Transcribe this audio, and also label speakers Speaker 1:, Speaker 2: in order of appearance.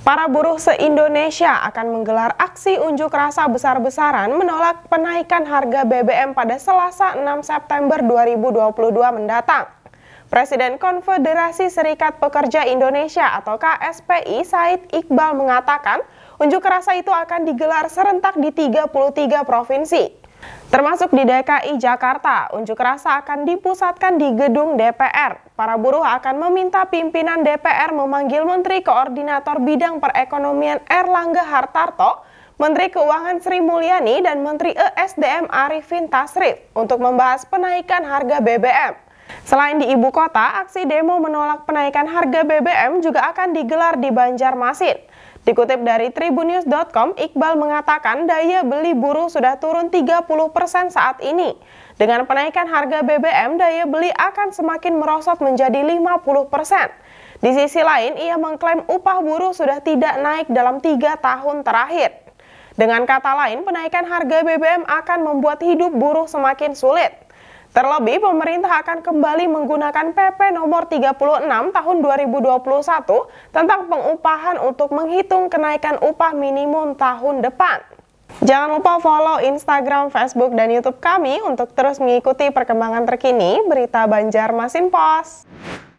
Speaker 1: Para buruh se-Indonesia akan menggelar aksi unjuk rasa besar-besaran menolak penaikan harga BBM pada Selasa 6 September 2022 mendatang. Presiden Konfederasi Serikat Pekerja Indonesia atau KSPI Said Iqbal mengatakan unjuk rasa itu akan digelar serentak di 33 provinsi. Termasuk di DKI Jakarta, unjuk rasa akan dipusatkan di gedung DPR. Para buruh akan meminta pimpinan DPR memanggil Menteri Koordinator Bidang Perekonomian Erlangga Hartarto, Menteri Keuangan Sri Mulyani, dan Menteri ESDM Arifin Tasrif untuk membahas penaikan harga BBM. Selain di ibu kota, aksi demo menolak penaikan harga BBM juga akan digelar di Banjarmasin. Dikutip dari tribunews.com, Iqbal mengatakan daya beli buruh sudah turun 30% saat ini. Dengan penaikan harga BBM, daya beli akan semakin merosot menjadi 50%. Di sisi lain, ia mengklaim upah buruh sudah tidak naik dalam tiga tahun terakhir. Dengan kata lain, penaikan harga BBM akan membuat hidup buruh semakin sulit. Terlebih, pemerintah akan kembali menggunakan PP nomor 36 tahun 2021 tentang pengupahan untuk menghitung kenaikan upah minimum tahun depan. Jangan lupa follow Instagram, Facebook, dan Youtube kami untuk terus mengikuti perkembangan terkini berita Banjarmasin Pos.